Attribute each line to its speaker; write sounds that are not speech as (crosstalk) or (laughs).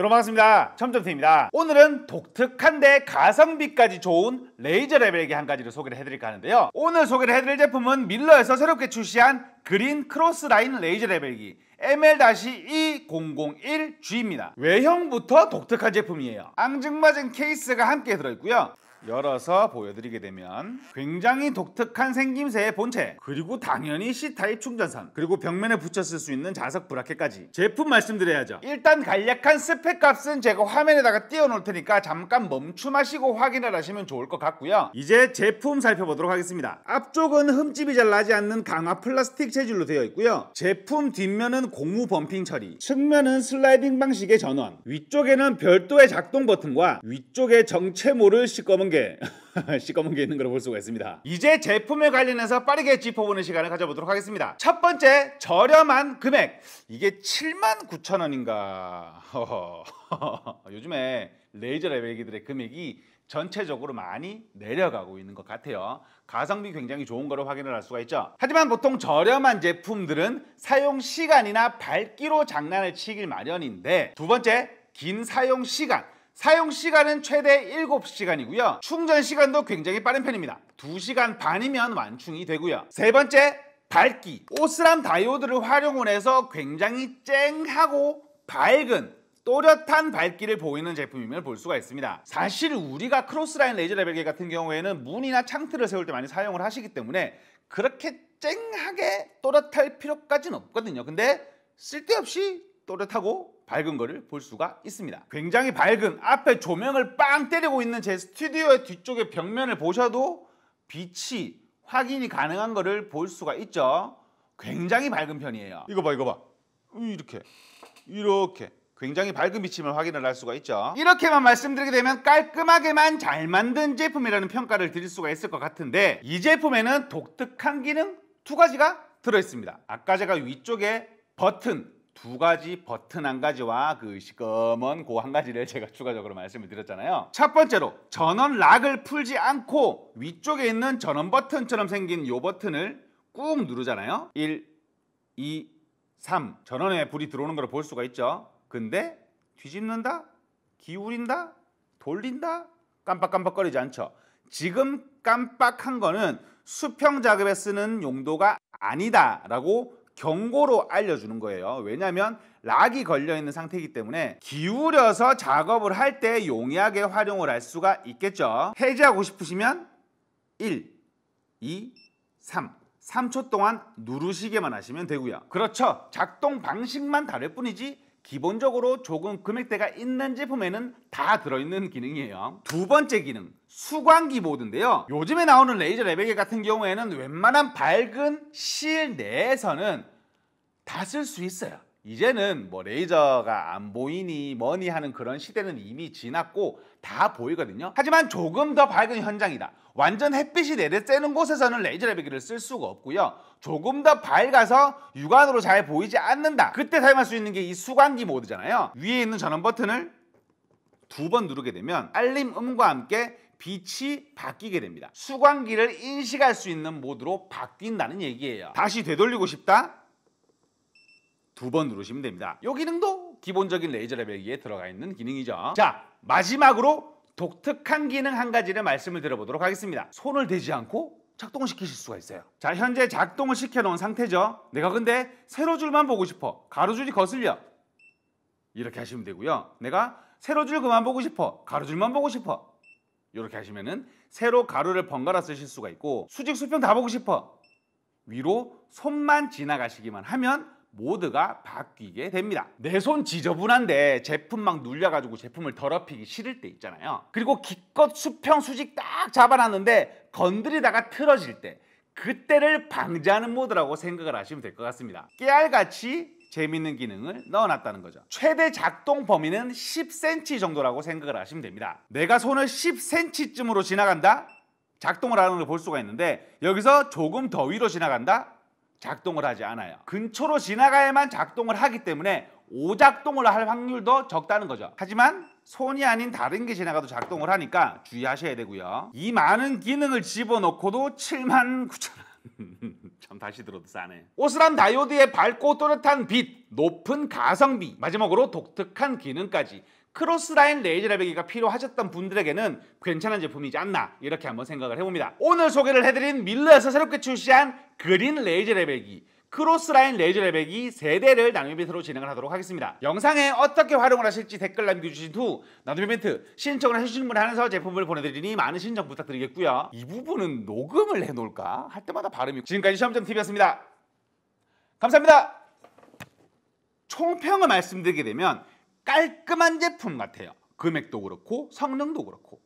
Speaker 1: 여러분 반갑습니다. 첨점팀입니다. 오늘은 독특한데 가성비까지 좋은 레이저 레벨기 한 가지를 소개를 해드릴까 하는데요. 오늘 소개를 해드릴 제품은 밀러에서 새롭게 출시한 그린 크로스 라인 레이저 레벨기 ML-2001G입니다. 외형부터 독특한 제품이에요. 앙증맞은 케이스가 함께 들어있고요. 열어서 보여드리게 되면 굉장히 독특한 생김새의 본체 그리고 당연히 C타입 충전선 그리고 벽면에 붙여 쓸 수 있는 자석 브라켓까지 제품 말씀드려야죠 일단 간략한 스펙 값은 제가 화면에다가 띄워놓을 테니까 잠깐 멈춤하시고 확인을 하시면 좋을 것 같고요 이제 제품 살펴보도록 하겠습니다 앞쪽은 흠집이 잘 나지 않는 강화 플라스틱 재질로 되어 있고요 제품 뒷면은 고무 범핑 처리 측면은 슬라이딩 방식의 전원 위쪽에는 별도의 작동 버튼과 위쪽에 정체모를 시꺼먼 게 (laughs) 시꺼먼 게 있는 걸 볼 수가 있습니다. 이제 제품에 관련해서 빠르게 짚어보는 시간을 가져보도록 하겠습니다. 첫 번째 저렴한 금액 이게 7만 9천 원인가 요즘에 레이저 레벨기들의 금액이 전체적으로 많이 내려가고 있는 것 같아요. 가성비 굉장히 좋은 거로 확인을 할 수가 있죠. 하지만 보통 저렴한 제품들은 사용 시간이나 밝기로 장난을 치길 마련인데 두 번째 긴 사용 시간 사용 시간은 최대 7시간이고요. 충전 시간도 굉장히 빠른 편입니다. 2시간 반이면 완충이 되고요. 세 번째, 밝기. 오스람 다이오드를 활용을 해서 굉장히 쨍하고 밝은 또렷한 밝기를 보이는 제품임을 볼 수가 있습니다. 사실 우리가 크로스라인 레이저 레벨계 같은 경우에는 문이나 창틀을 세울 때 많이 사용을 하시기 때문에 그렇게 쨍하게 또렷할 필요까지는 없거든요. 근데 쓸데없이 또렷하고 밝은 거를 볼 수가 있습니다. 굉장히 밝은 앞에 조명을 빵 때리고 있는 제 스튜디오의 뒤쪽의 벽면을 보셔도 빛이 확인이 가능한 거를 볼 수가 있죠. 굉장히 밝은 편이에요. 이거 봐 이거 봐. 이렇게 이렇게 굉장히 밝은 비침을 확인을 할 수가 있죠. 이렇게만 말씀드리게 되면 깔끔하게만 잘 만든 제품이라는 평가를 드릴 수가 있을 것 같은데 이 제품에는 독특한 기능 두 가지가 들어있습니다. 아까 제가 위쪽에 버튼 두 가지 버튼 한 가지와 그 시꺼먼 고한 가지를 제가 추가적으로 말씀을 드렸잖아요. 첫 번째로 전원 락을 풀지 않고 위쪽에 있는 전원 버튼처럼 생긴 요 버튼을 꾹 누르잖아요. 1, 2, 3 전원에 불이 들어오는 걸 볼 수가 있죠. 근데 뒤집는다? 기울인다? 돌린다? 깜빡깜빡거리지 않죠. 지금 깜빡한 거는 수평 작업에 쓰는 용도가 아니다라고 경고로 알려주는 거예요. 왜냐하면 락이 걸려 있는 상태이기 때문에 기울여서 작업을 할 때 용이하게 활용을 할 수가 있겠죠. 해제하고 싶으시면 1, 2, 3 3초 동안 누르시게만 하시면 되고요. 그렇죠. 작동 방식만 다를 뿐이지 기본적으로 조금 금액대가 있는 제품에는 다 들어있는 기능이에요. 두 번째 기능, 수광기 모드인데요. 요즘에 나오는 레이저 레벨 같은 경우에는 웬만한 밝은 실내에서는 다 쓸 수 있어요. 이제는 뭐 레이저가 안 보이니 뭐니 하는 그런 시대는 이미 지났고 다 보이거든요. 하지만 조금 더 밝은 현장이다. 완전 햇빛이 내려쬐는 곳에서는 레이저 레벨기를쓸 수가 없고요. 조금 더 밝아서 육안으로 잘 보이지 않는다. 그때 사용할 수 있는 게 이 수광기 모드잖아요. 위에 있는 전원 버튼을 두 번 누르게 되면 알림 음과 함께 빛이 바뀌게 됩니다. 수광기를 인식할 수 있는 모드로 바뀐다는 얘기예요. 다시 되돌리고 싶다? 두번 누르시면 됩니다. 이 기능도 기본적인 레이저 레벨기에 들어가 있는 기능이죠. 자, 마지막으로 독특한 기능 한 가지를 말씀을 드려보도록 하겠습니다. 손을 대지 않고 작동을 시키실 수가 있어요 자 현재 작동을 시켜놓은 상태죠 내가 근데 세로줄만 보고 싶어 가로줄이 거슬려 이렇게 하시면 되고요 내가 세로줄 그만 보고 싶어 가로줄만 보고 싶어 이렇게 하시면은 세로 가로를 번갈아 쓰실 수가 있고 수직 수평 다 보고 싶어 위로 손만 지나가시기만 하면 모드가 바뀌게 됩니다. 내 손 지저분한데 제품 막 눌려가지고 제품을 더럽히기 싫을 때 있잖아요. 그리고 기껏 수평 수직 딱 잡아놨는데 건드리다가 틀어질 때 그때를 방지하는 모드라고 생각을 하시면 될 것 같습니다. 깨알같이 재밌는 기능을 넣어놨다는 거죠. 최대 작동 범위는 10cm 정도라고 생각을 하시면 됩니다. 내가 손을 10cm쯤으로 지나간다? 작동을 하는 걸 볼 수가 있는데 여기서 조금 더 위로 지나간다? 작동을 하지 않아요. 근처로 지나가야만 작동을 하기 때문에 오작동을 할 확률도 적다는 거죠. 하지만 손이 아닌 다른 게 지나가도 작동을 하니까 주의하셔야 되고요. 이 많은 기능을 집어넣고도 7만 9천 원. (laughs) 참 다시 들어도 싸네. 오스람 다이오드의 밝고 또렷한 빛, 높은 가성비, 마지막으로 독특한 기능까지 크로스라인 레이저 레벨기가 필요하셨던 분들에게는 괜찮은 제품이지 않나 이렇게 한번 생각을 해봅니다. 오늘 소개를 해드린 밀러에서 새롭게 출시한 그린 레이즈 레벨기 크로스라인 레이즈 레벨기 세대를 나눔 이벤트로 진행을 하도록 하겠습니다. 영상에 어떻게 활용을 하실지 댓글 남겨주신 후 나눔 이벤트 신청을 해주신 분에 한해서 제품을 보내드리니 많은 신청 부탁드리겠고요. 이 부분은 녹음을 해놓을까? 할 때마다 발음이... 지금까지 시험점TV였습니다. 감사합니다. 총평을 말씀드리게 되면 깔끔한 제품 같아요. 금액도 그렇고 성능도 그렇고